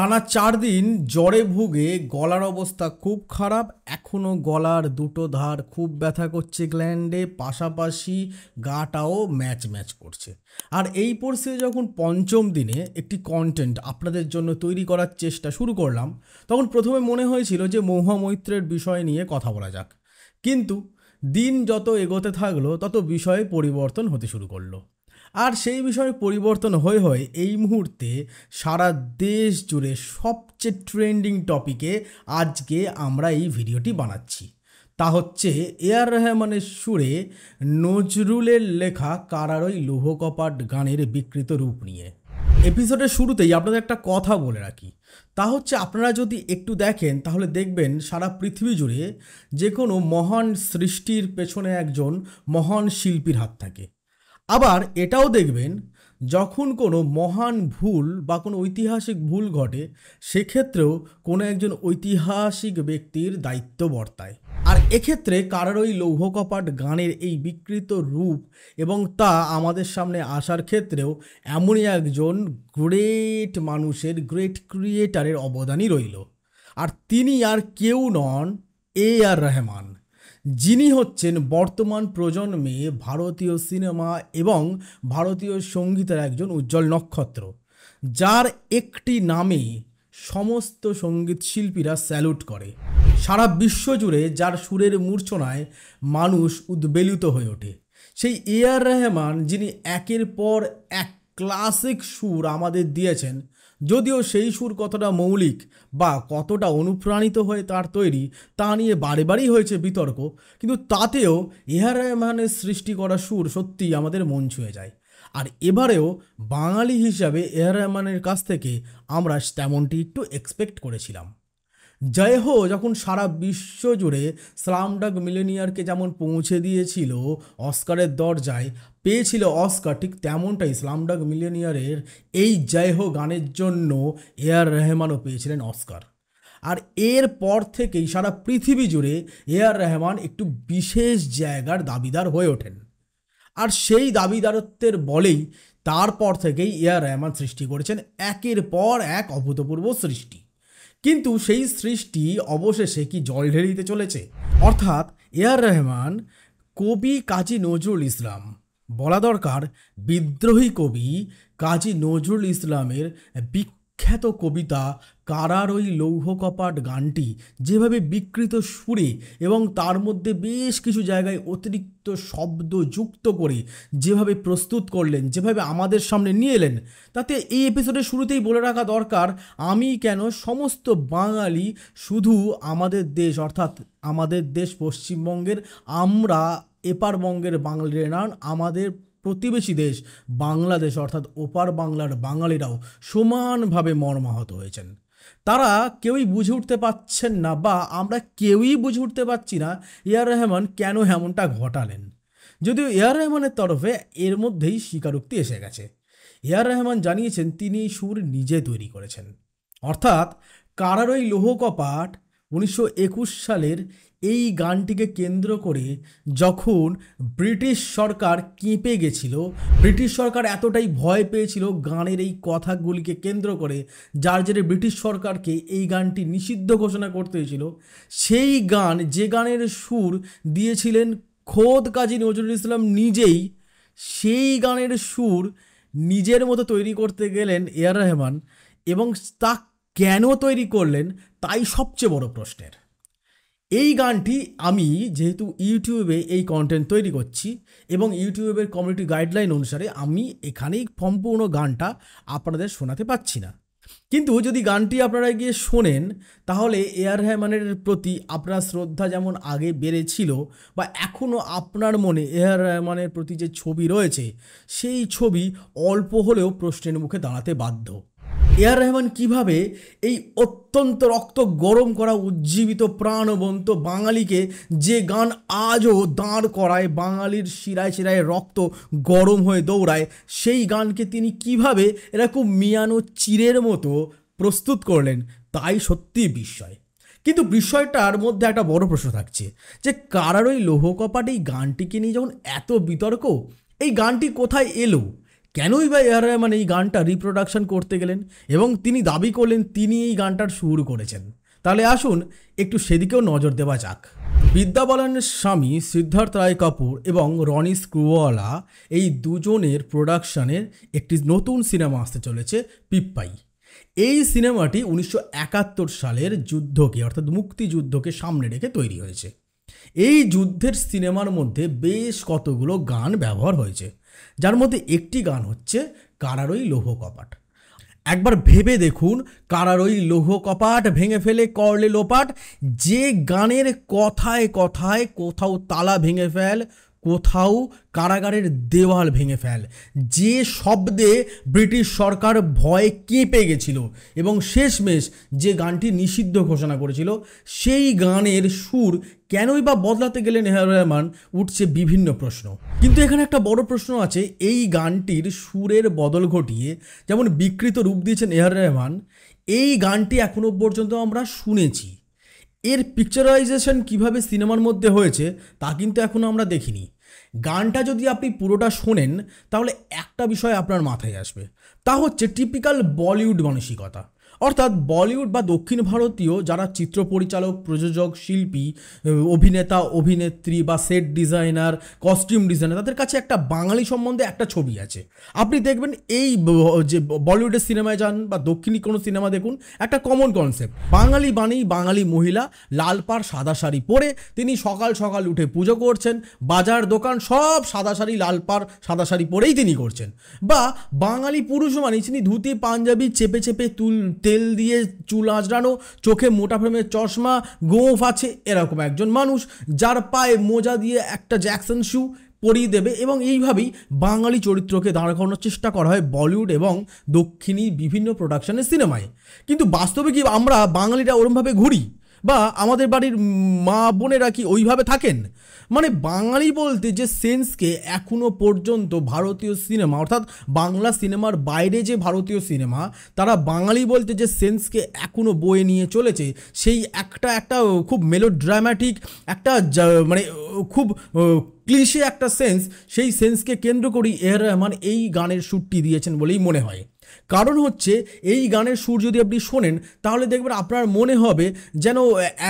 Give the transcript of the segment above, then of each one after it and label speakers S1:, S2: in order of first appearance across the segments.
S1: টানা চার দিন জ্বরে ভুগে গলার অবস্থা খুব খারাপ এখনও গলার দুটো ধার খুব ব্যথা করছে গ্ল্যান্ডে পাশাপাশি গাটাও ম্যাচ ম্যাচ করছে আর এই পরিস্থিতি যখন পঞ্চম দিনে একটি কন্টেন্ট আপনাদের জন্য তৈরি করার চেষ্টা শুরু করলাম তখন প্রথমে মনে হয়েছিল যে মৈত্রের বিষয় নিয়ে কথা বলা যাক কিন্তু দিন যত এগোতে থাকলো তত বিষয়ে পরিবর্তন হতে শুরু করলো আর সেই বিষয়ে পরিবর্তন হয়ে হয়ে এই মুহূর্তে সারা দেশ জুড়ে সবচেয়ে ট্রেন্ডিং টপিকে আজকে আমরা এই ভিডিওটি বানাচ্ছি তা হচ্ছে এ আর রহমানের সুরে নজরুলের লেখা কারার ওই লোহকপাট গানের বিকৃত রূপ নিয়ে এপিসোডের শুরুতেই আপনাদের একটা কথা বলে রাখি তা হচ্ছে আপনারা যদি একটু দেখেন তাহলে দেখবেন সারা পৃথিবী জুড়ে যে কোনো মহান সৃষ্টির পেছনে একজন মহান শিল্পীর হাত থাকে আবার এটাও দেখবেন যখন কোনো মহান ভুল বা কোনো ঐতিহাসিক ভুল ঘটে সেক্ষেত্রেও কোনো একজন ঐতিহাসিক ব্যক্তির দায়িত্ব বর্তায় আর এক্ষেত্রে কারোরই লৌহকপাট গানের এই বিকৃত রূপ এবং তা আমাদের সামনে আসার ক্ষেত্রেও এমনই একজন গ্রেট মানুষের গ্রেট ক্রিয়েটারের অবদানই রইল আর তিনি আর কেউ নন এ আর রহমান যিনি হচ্ছেন বর্তমান প্রজন্মে ভারতীয় সিনেমা এবং ভারতীয় সঙ্গীতের একজন উজ্জ্বল নক্ষত্র যার একটি নামে সমস্ত সঙ্গীত শিল্পীরা স্যালুট করে সারা বিশ্ব জুড়ে যার সুরের মূর্ছনায় মানুষ উদ্বেলিত হয়ে ওঠে সেই এ আর রহমান যিনি একের পর এক ক্লাসিক সুর আমাদের দিয়েছেন যদিও সেই সুর কতটা মৌলিক বা কতটা অনুপ্রাণিত হয়ে তার তৈরি তা নিয়ে বারে বারেই হয়েছে বিতর্ক কিন্তু তাতেও এহার রহমানের সৃষ্টি করা সুর সত্যি আমাদের মন ছুঁয়ে যায় আর এবারেও বাঙালি হিসাবে এহার রহমানের কাছ থেকে আমরা তেমনটি একটু এক্সপেক্ট করেছিলাম যাই হো যখন সারা বিশ্ব জুড়ে স্লামডাগ মিলেনিয়ারকে যেমন পৌঁছে দিয়েছিল অস্কারের দরজায় পেয়েছিল অস্কার ঠিক তেমনটাই স্লামডাগ মিলেনিয়ারের এই যাই হো গানের জন্য এ আর রহমানও পেয়েছিলেন অস্কার আর এর পর থেকেই সারা পৃথিবী জুড়ে এ আর রহমান একটু বিশেষ জায়গার দাবিদার হয়ে ওঠেন আর সেই দাবিদারত্বের বলেই তারপর থেকেই এ আর রহমান সৃষ্টি করেছেন একের পর এক অভূতপূর্ব সৃষ্টি কিন্তু সেই সৃষ্টি অবশেষে কি জল ঢেলিতে দিতে চলেছে অর্থাৎ এ আর রহমান কবি কাজী নজরুল ইসলাম বলা দরকার বিদ্রোহী কবি কাজী নজরুল ইসলামের বিখ্যাত কবিতা কারার ওই লৌহকপাট গানটি যেভাবে বিকৃত সুরে এবং তার মধ্যে বেশ কিছু জায়গায় অতিরিক্ত শব্দ যুক্ত করে যেভাবে প্রস্তুত করলেন যেভাবে আমাদের সামনে নিয়ে এলেন তাতে এই এপিসোডের শুরুতেই বলে রাখা দরকার আমি কেন সমস্ত বাঙালি শুধু আমাদের দেশ অর্থাৎ আমাদের দেশ পশ্চিমবঙ্গের আমরা এপারবঙ্গের বাঙালিরা নান আমাদের প্রতিবেশী দেশ বাংলাদেশ অর্থাৎ ওপার বাংলার বাঙালিরাও সমানভাবে মর্মাহত হয়েছেন তারা কেউই বুঝে উঠতে পারছেন না বা আমরা কেউই বুঝে উঠতে পারছি না এ আর রহমান কেন এমনটা ঘটালেন যদিও এ আর রহমানের তরফে এর মধ্যেই স্বীকারোক্তি এসে গেছে এ আর রহমান জানিয়েছেন তিনি সুর নিজে তৈরি করেছেন অর্থাৎ কারার ওই লোহকপাট উনিশশো সালের এই গানটিকে কেন্দ্র করে যখন ব্রিটিশ সরকার কেঁপে গেছিল ব্রিটিশ সরকার এতটাই ভয় পেয়েছিল গানের এই কথাগুলিকে কেন্দ্র করে যার জেরে ব্রিটিশ সরকারকে এই গানটি নিষিদ্ধ ঘোষণা করতে হয়েছিল সেই গান যে গানের সুর দিয়েছিলেন খোদ কাজী নজরুল ইসলাম নিজেই সেই গানের সুর নিজের মতো তৈরি করতে গেলেন এ আর রহমান এবং তা কেন তৈরি করলেন তাই সবচেয়ে বড় প্রশ্নের এই গানটি আমি যেহেতু ইউটিউবে এই কন্টেন্ট তৈরি করছি এবং ইউটিউবের কমিউনিটি গাইডলাইন অনুসারে আমি এখানেই সম্পূর্ণ গানটা আপনাদের শোনাতে পাচ্ছি না কিন্তু যদি গানটি আপনারা গিয়ে শোনেন তাহলে এয়ার রহমানের প্রতি আপনার শ্রদ্ধা যেমন আগে বেড়েছিল বা এখনও আপনার মনে এয়ার রহমানের প্রতি যে ছবি রয়েছে সেই ছবি অল্প হলেও প্রশ্নের মুখে দাঁড়াতে বাধ্য এআর রহমান কিভাবে এই অত্যন্ত রক্ত গরম করা উজ্জীবিত প্রাণবন্ত বাঙালিকে যে গান আজও দাঁড় করায় বাঙালির শিরায় শিরায় রক্ত গরম হয়ে দৌড়ায় সেই গানকে তিনি কিভাবে এরকম মিয়ানো চিরের মতো প্রস্তুত করলেন তাই সত্যি বিস্ময় কিন্তু বিষয়টার মধ্যে একটা বড় প্রশ্ন থাকছে যে কারার ওই লৌহ এই গানটিকে নিয়ে যখন এত বিতর্ক এই গানটি কোথায় এলো কেনই বা এ রহমান এই গানটা রিপ্রোডাকশন করতে গেলেন এবং তিনি দাবি করলেন তিনি এই গানটার সুর করেছেন তাহলে আসুন একটু সেদিকেও নজর দেওয়া যাক বিদ্যা বালানের স্বামী সিদ্ধার্থ রায় কাপুর এবং রনি স্ক্রুওয়ালা এই দুজনের প্রোডাকশানের একটি নতুন সিনেমা আসতে চলেছে পিপ্পাই এই সিনেমাটি উনিশশো সালের যুদ্ধকে অর্থাৎ মুক্তিযুদ্ধকে সামনে রেখে তৈরি হয়েছে এই যুদ্ধের সিনেমার মধ্যে বেশ কতগুলো গান ব্যবহার হয়েছে যার মধ্যে একটি গান হচ্ছে কারারই লৌহ কপাট একবার ভেবে দেখুন কারারই লৌহ কপাট ভেঙে ফেলে করলে লোপাট যে গানের কথায় কথায় কোথাও তালা ভেঙে ফেল কোথাও কারাগারের দেওয়াল ভেঙে ফেল যে শব্দে ব্রিটিশ সরকার ভয়ে কেঁপে গেছিল এবং শেষমেশ যে গানটি নিষিদ্ধ ঘোষণা করেছিল সেই গানের সুর কেনই বা বদলাতে গেলে হেয়ার রহমান উঠছে বিভিন্ন প্রশ্ন কিন্তু এখানে একটা বড় প্রশ্ন আছে এই গানটির সুরের বদল ঘটিয়ে যেমন বিকৃত রূপ দিয়েছেন এহার রহমান এই গানটি এখনও পর্যন্ত আমরা শুনেছি এর পিকচারাইজেশন কিভাবে সিনেমার মধ্যে হয়েছে তা কিন্তু এখনও আমরা দেখিনি গানটা যদি আপনি পুরোটা শোনেন তাহলে একটা বিষয় আপনার মাথায় আসবে তা হচ্ছে টিপিক্যাল বলিউড মানসিকতা অর্থাৎ বলিউড বা দক্ষিণ ভারতীয় যারা চিত্র পরিচালক প্রযোজক শিল্পী অভিনেতা অভিনেত্রী বা সেট ডিজাইনার কস্টিউম ডিজাইনার তাদের কাছে একটা বাঙালি সম্বন্ধে একটা ছবি আছে আপনি দেখবেন এই যে বলিউডের সিনেমায় যান বা দক্ষিণী কোনো সিনেমা দেখুন একটা কমন কনসেপ্ট বাঙালি বাণী বাঙালি মহিলা লাল পাড় সাদা শাড়ি পরে তিনি সকাল সকাল উঠে পুজো করছেন বাজার দোকান সব সাদা শাড়ি লাল পাড় সাদা শাড়ি পরেই তিনি করছেন বা বাঙালি পুরুষ মানে তিনি ধুতি পাঞ্জাবি চেপে চেপে তুলতে তেল দিয়ে চুল আঁচড়ানো চোখে মোটা ফ্রেমের চশমা গোঁফ আছে এরকম একজন মানুষ যার পায়ে মোজা দিয়ে একটা জ্যাকসন শু পরিয়ে দেবে এবং এইভাবেই বাঙালি চরিত্রকে দাঁড় করানোর চেষ্টা করা হয় বলিউড এবং দক্ষিণী বিভিন্ন প্রোডাকশনের সিনেমায় কিন্তু বাস্তবে কি আমরা বাঙালিরা ওরমভাবে ঘুরি বা আমাদের বাড়ির মা বোনেরা কি ওইভাবে থাকেন মানে বাঙালি বলতে যে সেন্সকে এখনও পর্যন্ত ভারতীয় সিনেমা অর্থাৎ বাংলা সিনেমার বাইরে যে ভারতীয় সিনেমা তারা বাঙালি বলতে যে সেন্সকে এখনও বয়ে নিয়ে চলেছে সেই একটা একটা খুব মেলোড্রামাটিক একটা মানে খুব ক্লিশে একটা সেন্স সেই সেন্সকে কেন্দ্র করেই এর রহমান এই গানের সুরটি দিয়েছেন বলেই মনে হয় কারণ হচ্ছে এই গানের সুর যদি আপনি শোনেন তাহলে দেখবেন আপনার মনে হবে যেন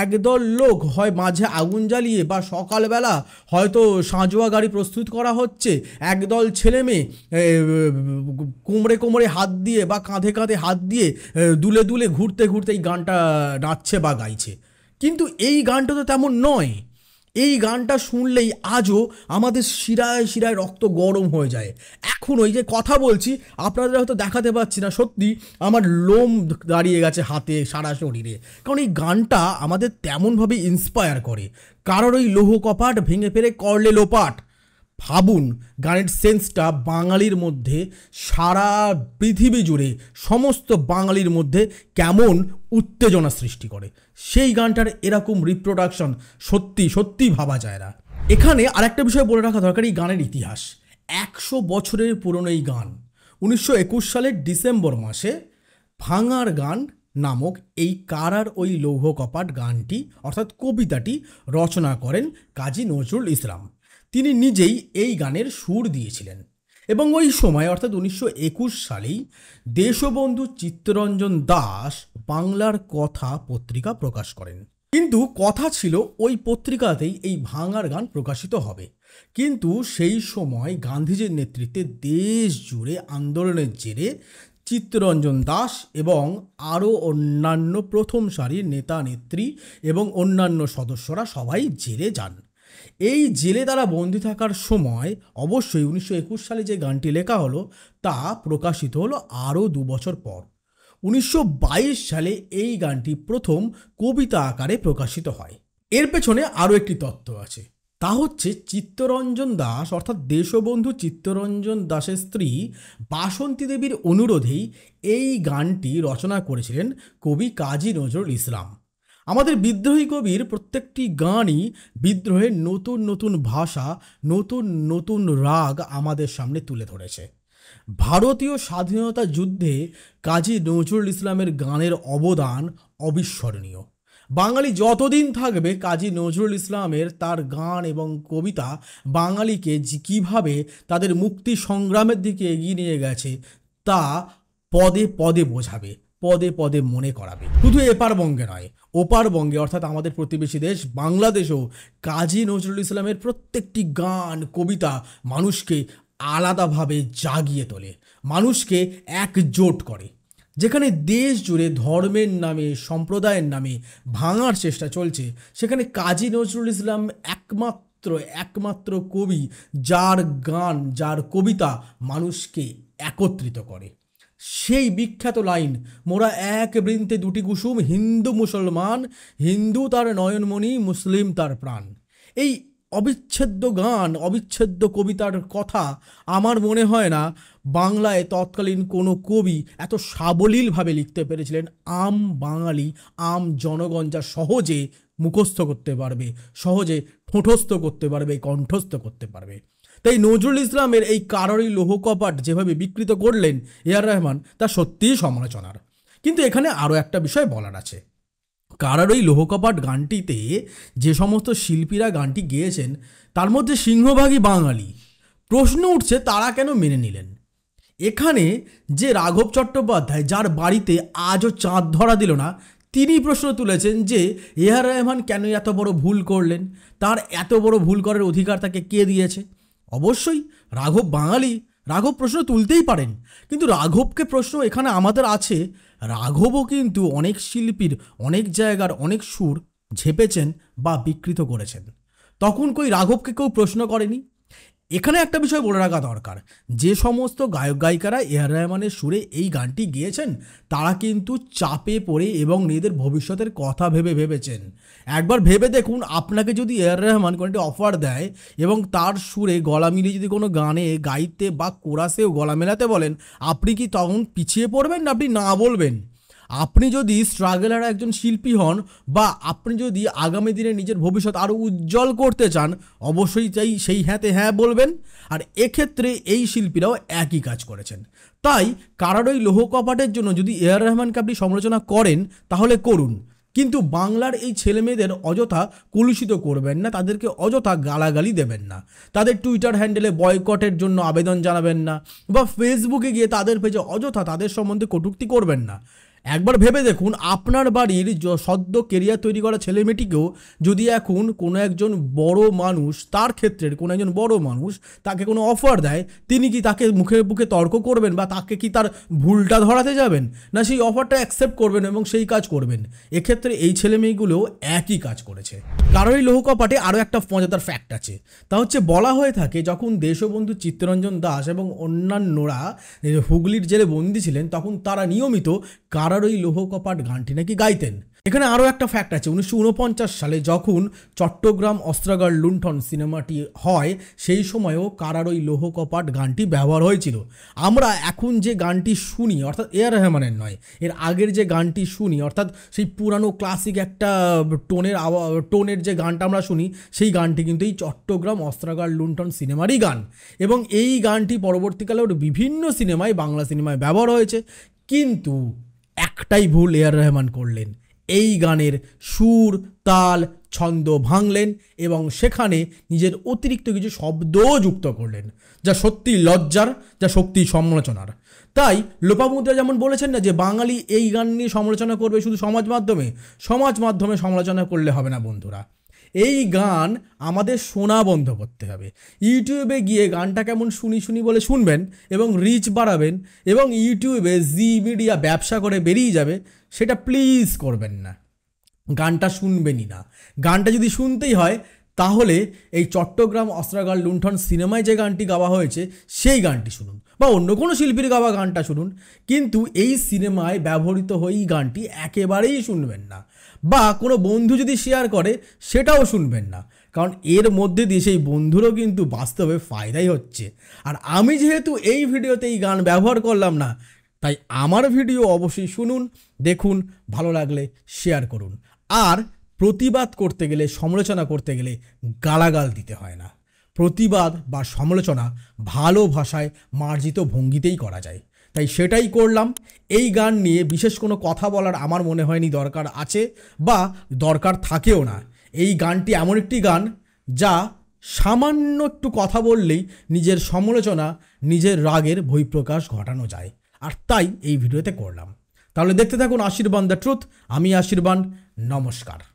S1: একদল লোক হয় মাঝে আগুন জ্বালিয়ে বা সকালবেলা হয়তো সাঁজোয়া গাড়ি প্রস্তুত করা হচ্ছে একদল ছেলে মেয়ে কোমরে কোমরে হাত দিয়ে বা কাঁধে কাঁধে হাত দিয়ে দুলে দুলে ঘুরতে ঘুরতে এই গানটা নাচছে বা গাইছে কিন্তু এই গানটা তো তেমন নয় এই গানটা শুনলেই আজও আমাদের শিরায় শিরায় রক্ত গরম হয়ে যায় এখন ওই যে কথা বলছি আপনাদের হয়তো দেখাতে পারছি না সত্যি আমার লোম দাঁড়িয়ে গেছে হাতে সারা শরীরে কারণ এই গানটা আমাদের তেমনভাবে ইন্সপায়ার করে কারোর ওই লোহ কপাট ভেঙে ফেলে করলে লোপাট ভাবুন গানের সেন্সটা বাঙালির মধ্যে সারা পৃথিবী জুড়ে সমস্ত বাঙালির মধ্যে কেমন উত্তেজনা সৃষ্টি করে সেই গানটার এরকম রিপ্রোডাকশন সত্যি সত্যি ভাবা যায় না এখানে আরেকটা বিষয় বলে রাখা দরকার এই গানের ইতিহাস একশো বছরের পুরনো এই গান উনিশশো একুশ সালের ডিসেম্বর মাসে ভাঙার গান নামক এই কারার ওই লৌহ কপাট গানটি অর্থাৎ কবিতাটি রচনা করেন কাজী নজরুল ইসলাম তিনি নিজেই এই গানের সুর দিয়েছিলেন এবং ওই সময় অর্থাৎ উনিশশো একুশ সালেই দেশবন্ধু চিত্তরঞ্জন দাস বাংলার কথা পত্রিকা প্রকাশ করেন কিন্তু কথা ছিল ওই পত্রিকাতেই এই ভাঙার গান প্রকাশিত হবে কিন্তু সেই সময় গান্ধীজির নেতৃত্বে দেশ জুড়ে আন্দোলনের জেরে চিত্তরঞ্জন দাস এবং আরও অন্যান্য প্রথম সারির নেতা নেত্রী এবং অন্যান্য সদস্যরা সবাই জেলে যান এই জেলে তারা বন্দি থাকার সময় অবশ্যই উনিশশো একুশ সালে যে গানটি লেখা হলো তা প্রকাশিত হলো আরও দু বছর পর উনিশশো সালে এই গানটি প্রথম কবিতা আকারে প্রকাশিত হয় এর পেছনে আরও একটি তত্ত্ব আছে তা হচ্ছে চিত্তরঞ্জন দাস অর্থাৎ দেশবন্ধু চিত্তরঞ্জন দাসের স্ত্রী বাসন্তী দেবীর অনুরোধেই এই গানটি রচনা করেছিলেন কবি কাজী নজরুল ইসলাম আমাদের বিদ্রোহী কবির প্রত্যেকটি গানই বিদ্রোহের নতুন নতুন ভাষা নতুন নতুন রাগ আমাদের সামনে তুলে ধরেছে ভারতীয় স্বাধীনতা যুদ্ধে কাজী নজরুল ইসলামের গানের অবদান অবিস্মরণীয় বাঙালি যতদিন থাকবে কাজী নজরুল ইসলামের তার গান এবং কবিতা বাঙালিকে কীভাবে তাদের মুক্তি সংগ্রামের দিকে এগিয়ে নিয়ে গেছে তা পদে পদে বোঝাবে পদে পদে মনে করাবে শুধু এপার বঙ্গে নয় ওপার বঙ্গে অর্থাৎ আমাদের প্রতিবেশী দেশ বাংলাদেশেও কাজী নজরুল ইসলামের প্রত্যেকটি গান কবিতা মানুষকে আলাদাভাবে জাগিয়ে তোলে মানুষকে একজোট করে যেখানে দেশ জুড়ে ধর্মের নামে সম্প্রদায়ের নামে ভাঙার চেষ্টা চলছে সেখানে কাজী নজরুল ইসলাম একমাত্র একমাত্র কবি যার গান যার কবিতা মানুষকে একত্রিত করে সেই বিখ্যাত লাইন মোরা এক বৃন্তে দুটি কুসুম হিন্দু মুসলমান হিন্দু তার নয়নমণি মুসলিম তার প্রাণ এই অবিচ্ছেদ্য গান অবিচ্ছেদ্য কবিতার কথা আমার মনে হয় না বাংলায় তৎকালীন কোনো কবি এত সাবলীলভাবে লিখতে পেরেছিলেন আম বাঙালি আম জনগণ যা সহজে মুখস্থ করতে পারবে সহজে ঠোঁটস্থ করতে পারবে কণ্ঠস্থ করতে পারবে তাই নজরুল ইসলামের এই কারোরই লোহ কপাট যেভাবে বিকৃত করলেন এ আর রহমান তা সত্যিই সমালোচনার কিন্তু এখানে আরও একটা বিষয় বলার আছে কারারই লোহকপাট গানটিতে যে সমস্ত শিল্পীরা গানটি গেয়েছেন তার মধ্যে সিংহভাগই বাঙালি প্রশ্ন উঠছে তারা কেন মেনে নিলেন এখানে যে রাঘব চট্টোপাধ্যায় যার বাড়িতে আজও চাঁদ ধরা দিল না তিনি প্রশ্ন তুলেছেন যে এহার রহমান কেন এত বড় ভুল করলেন তার এত বড় ভুল করার অধিকার তাকে কে দিয়েছে অবশ্যই রাঘব বাঙালি রাঘব প্রশ্ন তুলতেই পারেন কিন্তু রাঘবকে প্রশ্ন এখানে আমাদের আছে রাঘবও কিন্তু অনেক শিল্পীর অনেক জায়গার অনেক সুর ঝেপেছেন বা বিকৃত করেছেন তখন কই রাঘবকে কেউ প্রশ্ন করেনি এখানে একটা বিষয় বলে রাখা দরকার যে সমস্ত গায়ক গায়িকারা এআর রহমানের সুরে এই গানটি গিয়েছেন তারা কিন্তু চাপে পড়ে এবং নিজেদের ভবিষ্যতের কথা ভেবে ভেবেছেন একবার ভেবে দেখুন আপনাকে যদি আর রহমান কোনো একটি অফার দেয় এবং তার সুরে গলা মিলিয়ে যদি কোনো গানে গাইতে বা কোরাসেও গলা মেলাতে বলেন আপনি কি তখন পিছিয়ে পড়বেন না আপনি না বলবেন আপনি যদি স্ট্রাগলার একজন শিল্পী হন বা আপনি যদি আগামী দিনে নিজের ভবিষ্যৎ আরও উজ্জ্বল করতে চান অবশ্যই চাই সেই হ্যাঁতে হ্যাঁ বলবেন আর এক্ষেত্রে এই শিল্পীরাও একই কাজ করেছেন তাই ওই লৌহ কপাটের জন্য যদি এ আর রহমানকে আপনি সমালোচনা করেন তাহলে করুন কিন্তু বাংলার এই ছেলেমেয়েদের অযথা কলুষিত করবেন না তাদেরকে অযথা গালাগালি দেবেন না তাদের টুইটার হ্যান্ডেলে বয়কটের জন্য আবেদন জানাবেন না বা ফেসবুকে গিয়ে তাদের পেজে অযথা তাদের সম্বন্ধে কটুক্তি করবেন না একবার ভেবে দেখুন আপনার বাড়ির সদ্য কেরিয়ার তৈরি করা ছেলে মেয়েটিকেও যদি এখন কোনো একজন বড় মানুষ তার ক্ষেত্রের কোনো একজন বড় মানুষ তাকে কোনো অফার দেয় তিনি কি তাকে মুখে মুখে তর্ক করবেন বা তাকে কি তার ভুলটা ধরাতে যাবেন না সেই অফারটা অ্যাকসেপ্ট করবেন এবং সেই কাজ করবেন এক্ষেত্রে এই ছেলে মেয়েগুলোও একই কাজ করেছে কারোর এই লৌহকপাটে আরও একটা মজাদার ফ্যাক্ট আছে তা হচ্ছে বলা হয়ে থাকে যখন দেশবন্ধু চিত্তরঞ্জন দাস এবং অন্যান্যরা হুগলির জেলে বন্দী ছিলেন তখন তারা নিয়মিত কার তারার ওই লোহ কপাট গানটি নাকি গাইতেন এখানে আরও একটা ফ্যাক্ট আছে উনিশশো সালে যখন চট্টগ্রাম অস্ত্রাগার লুণ্ঠন সিনেমাটি হয় সেই সময়েও কারার ওই লোহ কপাট গানটি ব্যবহার হয়েছিল আমরা এখন যে গানটি শুনি অর্থাৎ এ আর রহমানের নয় এর আগের যে গানটি শুনি অর্থাৎ সেই পুরানো ক্লাসিক একটা টোনের আওয়া টোনের যে গানটা আমরা শুনি সেই গানটি কিন্তু এই চট্টগ্রাম অস্ত্রাগার লুণ্ঠন সিনেমারই গান এবং এই গানটি পরবর্তীকালে ওর বিভিন্ন সিনেমায় বাংলা সিনেমায় ব্যবহার হয়েছে কিন্তু একটাই ভুল এয়ার রহমান করলেন এই গানের সুর তাল ছন্দ ভাঙলেন এবং সেখানে নিজের অতিরিক্ত কিছু শব্দও যুক্ত করলেন যা সত্যি লজ্জার যা শক্তি সমালোচনার তাই লোপামুদ্রা যেমন বলেছেন না যে বাঙালি এই গান নিয়ে সমালোচনা করবে শুধু সমাজ মাধ্যমে সমাজ মাধ্যমে সমালোচনা করলে হবে না বন্ধুরা এই গান আমাদের শোনা বন্ধ করতে হবে ইউটিউবে গিয়ে গানটা কেমন শুনি শুনি বলে শুনবেন এবং রিচ বাড়াবেন এবং ইউটিউবে জি মিডিয়া ব্যবসা করে বেরিয়ে যাবে সেটা প্লিজ করবেন না গানটা শুনবেনই না গানটা যদি শুনতেই হয় তাহলে এই চট্টগ্রাম অস্ত্রাগার লুণ্ঠন সিনেমায় যে গানটি গাওয়া হয়েছে সেই গানটি শুনুন বা অন্য কোনো শিল্পীর গাওয়া গানটা শুনুন কিন্তু এই সিনেমায় ব্যবহৃত হয়েই গানটি একেবারেই শুনবেন না বা কোনো বন্ধু যদি শেয়ার করে সেটাও শুনবেন না কারণ এর মধ্যে দিয়ে সেই বন্ধুরও কিন্তু বাস্তবে ফায়দাই হচ্ছে আর আমি যেহেতু এই ভিডিওতে এই গান ব্যবহার করলাম না তাই আমার ভিডিও অবশ্যই শুনুন দেখুন ভালো লাগলে শেয়ার করুন আর প্রতিবাদ করতে গেলে সমালোচনা করতে গেলে গালাগাল দিতে হয় না প্রতিবাদ বা সমালোচনা ভালো ভাষায় মার্জিত ভঙ্গিতেই করা যায় তাই সেটাই করলাম এই গান নিয়ে বিশেষ কোনো কথা বলার আমার মনে হয়নি দরকার আছে বা দরকার থাকেও না এই গানটি এমন একটি গান যা সামান্য একটু কথা বললেই নিজের সমালোচনা নিজের রাগের বহিঃপ্রকাশ ঘটানো যায় আর তাই এই ভিডিওতে করলাম তাহলে দেখতে থাকুন আশীর্বাণ দ্য ট্রুথ আমি আশীর্বাণ নমস্কার